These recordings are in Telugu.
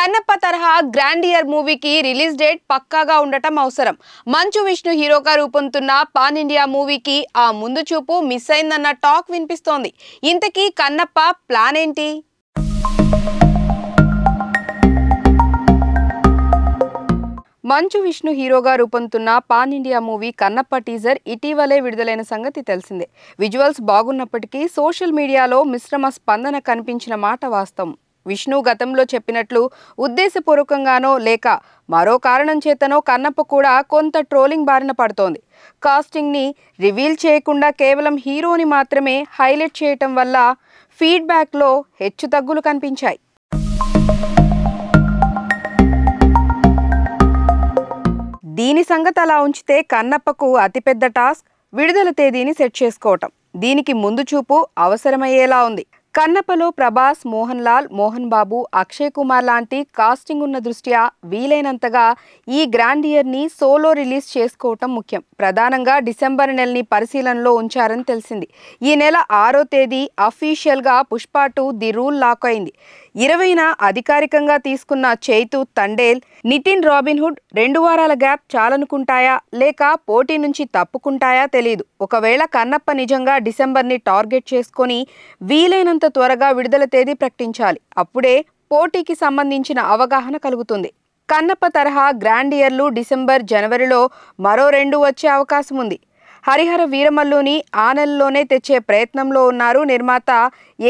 కన్నప్ప తరహా గ్రాండ్ ఇయర్ మూవీకి రిలీజ్ డేట్ పక్కాగా ఉండటం అవసరం మంచు విష్ణు హీరోగా రూపొందుతున్న పాన్ ఇండియా మూవీకి ఆ ముందు చూపు మిస్ అయిందన్న టాక్ వినిపిస్తోంది ఇంతకీ కన్నప్ప ప్లాన్ ఏంటి మంచు విష్ణు హీరోగా రూపొందుతున్న pan India movie Kannappa teaser ఇటీవలే విడుదలైన సంగతి తెలిసిందే విజువల్స్ బాగున్నప్పటికీ సోషల్ మీడియాలో మిశ్రమ స్పందన కనిపించిన మాట వాస్తవం విష్ణు గతంలో చెప్పినట్లు ఉద్దేశపూర్వకంగానో లేక మరో కారణం చేతనో కన్నప్ప కూడా కొంత ట్రోలింగ్ బారిన పడుతోంది కాస్టింగ్ని రివీల్ చేయకుండా కేవలం హీరోని మాత్రమే హైలైట్ చేయటం వల్ల ఫీడ్బ్యాక్లో హెచ్చు తగ్గులు కనిపించాయి దీని సంగతి అలా ఉంచితే కన్నప్పకు అతిపెద్ద టాస్క్ విడుదల తేదీని సెట్ చేసుకోవటం దీనికి ముందు చూపు అవసరమయ్యేలా ఉంది కన్నపలో ప్రభాస్ మోహన్ లాల్ మోహన్ బాబు అక్షయ్ కుమార్ లాంటి కాస్టింగ్ ఉన్న దృష్ట్యా వీలైనంతగా ఈ గ్రాండ్ ఇయర్ని సోలో రిలీజ్ చేసుకోవటం ముఖ్యం ప్రధానంగా డిసెంబర్ నెలని పరిశీలనలో ఉంచారని తెలిసింది ఈ నెల ఆరో తేదీ అఫీషియల్గా Pushpa two the rule lock అయింది ఇరవైన అధికారికంగా తీసుకున్న చైతు తండేల్ నితిన్ రాబిన్హుడ్ రెండు వారాల గ్యాప్ చాలనుకుంటాయా లేక పోటీ నుంచి తప్పుకుంటాయా తెలియదు ఒకవేళ కన్నప్ప నిజంగా డిసెంబర్ని టార్గెట్ చేసుకొని వీలైనంత త్వరగా విడుదల తేదీ ప్రకటించాలి అప్పుడే పోటీకి సంబంధించిన అవగాహన కలుగుతుంది కన్నప్ప తరహా గ్రాండ్ ఇయర్లు డిసెంబర్ జనవరిలో మరో రెండు వచ్చే అవకాశం ఉంది హరిహర వీరమల్లుని ఆ నెలలోనే తెచ్చే ప్రయత్నంలో ఉన్నారు నిర్మాత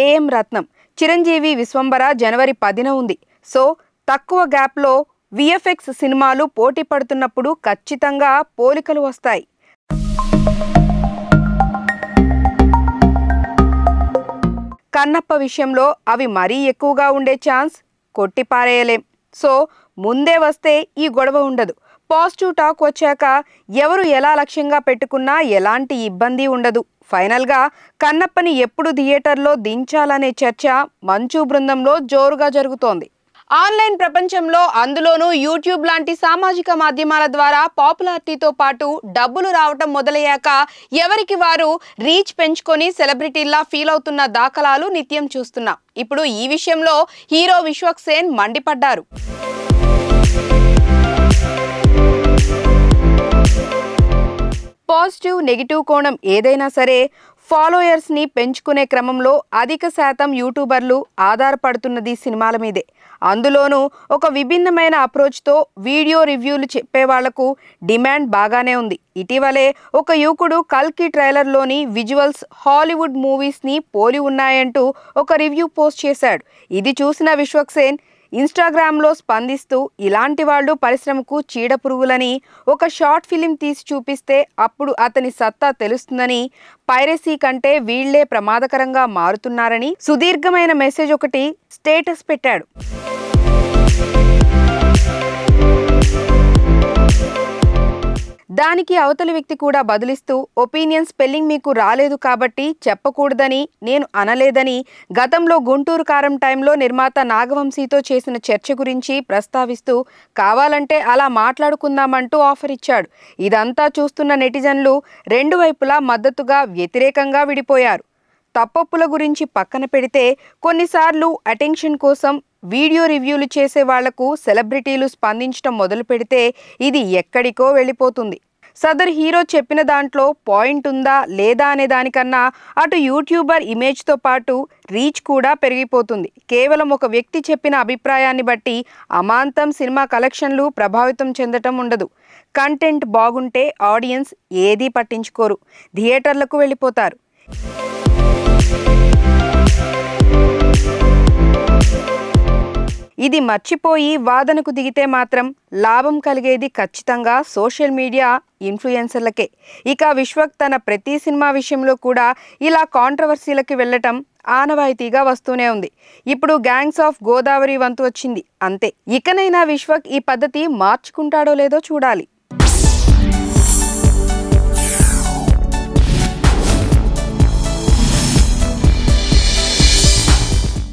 ఏఎం రత్నం చిరంజీవి విశ్వంబర జనవరి పదిన ఉంది సో తక్కువ గ్యాప్లో విఎఫ్ఎక్స్ సినిమాలు పోటీ పడుతున్నప్పుడు ఖచ్చితంగా పోలికలు వస్తాయి కన్నప్ప విషయంలో అవి మరీ ఎక్కువగా ఉండే ఛాన్స్ కొట్టిపారేయలేం సో ముందే వస్తే ఈ గొడవ ఉండదు పాజిటివ్ టాక్ వచ్చాక ఎవరు ఎలా లక్ష్యంగా పెట్టుకున్నా ఎలాంటి ఇబ్బంది ఉండదు ఫైనల్గా కన్నప్పని ఎప్పుడు థియేటర్లో దించాలనే చర్చ మంచు బృందంలో జోరుగా జరుగుతోంది ఆన్లైన్ ప్రపంచంలో అందులోనూ యూట్యూబ్ లాంటి సామాజిక మాధ్యమాల ద్వారా పాపులారిటీతో పాటు డబ్బులు రావటం మొదలయ్యాక ఎవరికి వారు రీచ్ పెంచుకొని సెలబ్రిటీలా ఫీల్ అవుతున్న దాఖలాలు నిత్యం చూస్తున్నాం ఇప్పుడు ఈ విషయంలో హీరో విశ్వక్ మండిపడ్డారు పాజిటివ్ నెగిటివ్ కోణం ఏదైనా సరే ఫాలోయర్స్ని పెంచుకునే క్రమంలో అధిక శాతం యూట్యూబర్లు ఆధారపడుతున్నది సినిమాల మీదే అందులోనూ ఒక విభిన్నమైన అప్రోచ్తో వీడియో రివ్యూలు చెప్పే డిమాండ్ బాగానే ఉంది ఇటీవలే ఒక యువకుడు కల్కి ట్రైలర్లోని విజువల్స్ హాలీవుడ్ మూవీస్ని పోలి ఉన్నాయంటూ ఒక రివ్యూ పోస్ట్ చేశాడు ఇది చూసిన విశ్వక్సేన్ ఇన్స్టాగ్రామ్లో స్పందిస్తూ ఇలాంటి వాళ్ళు పరిశ్రమకు చీడ పురుగులని ఒక షార్ట్ ఫిలిం తీసి చూపిస్తే అప్పుడు అతని సత్తా తెలుస్తుందని పైరసీ కంటే వీళ్లే ప్రమాదకరంగా మారుతున్నారని సుదీర్ఘమైన మెసేజ్ ఒకటి స్టేటస్ పెట్టాడు దానికి అవతలి వ్యక్తి కూడా బదులిస్తూ ఒపీనియన్ స్పెల్లింగ్ మీకు రాలేదు కాబట్టి చెప్పకూడదని నేను అనలేదని గతంలో గుంటూరు కారం టైంలో నిర్మాత నాగవంశీతో చేసిన చర్చ గురించి ప్రస్తావిస్తూ కావాలంటే అలా మాట్లాడుకుందామంటూ ఆఫర్ ఇచ్చాడు ఇదంతా చూస్తున్న నెటిజన్లు రెండు వైపులా మద్దతుగా వ్యతిరేకంగా విడిపోయారు తప్పప్పుల గురించి పక్కన పెడితే కొన్నిసార్లు అటెన్షన్ కోసం వీడియో రివ్యూలు చేసే వాళ్లకు సెలబ్రిటీలు స్పందించడం మొదలు పెడితే ఇది ఎక్కడికో వెళ్ళిపోతుంది సదర్ హీరో చెప్పిన దాంట్లో పాయింట్ ఉందా లేదా అనే దానికన్నా అటు యూట్యూబర్ ఇమేజ్తో పాటు రీచ్ కూడా పెరిగిపోతుంది కేవలం ఒక వ్యక్తి చెప్పిన అభిప్రాయాన్ని బట్టి అమాంతం సినిమా కలెక్షన్లు ప్రభావితం చెందటం ఉండదు కంటెంట్ బాగుంటే ఆడియన్స్ ఏదీ పట్టించుకోరు థియేటర్లకు వెళ్ళిపోతారు ఇది మర్చిపోయి వాదనకు దిగితే మాత్రం లాభం కలిగేది ఖచ్చితంగా సోషల్ మీడియా ఇన్ఫ్లుయెన్సర్లకే ఇక విశ్వక్ తన ప్రతి సినిమా విషయంలో కూడా ఇలా కాంట్రవర్సీలకి వెళ్ళటం ఆనవాయితీగా వస్తూనే ఉంది ఇప్పుడు గ్యాంగ్స్ ఆఫ్ గోదావరి వంతు వచ్చింది అంతే ఇకనైనా విశ్వక్ ఈ పద్ధతి మార్చుకుంటాడో లేదో చూడాలి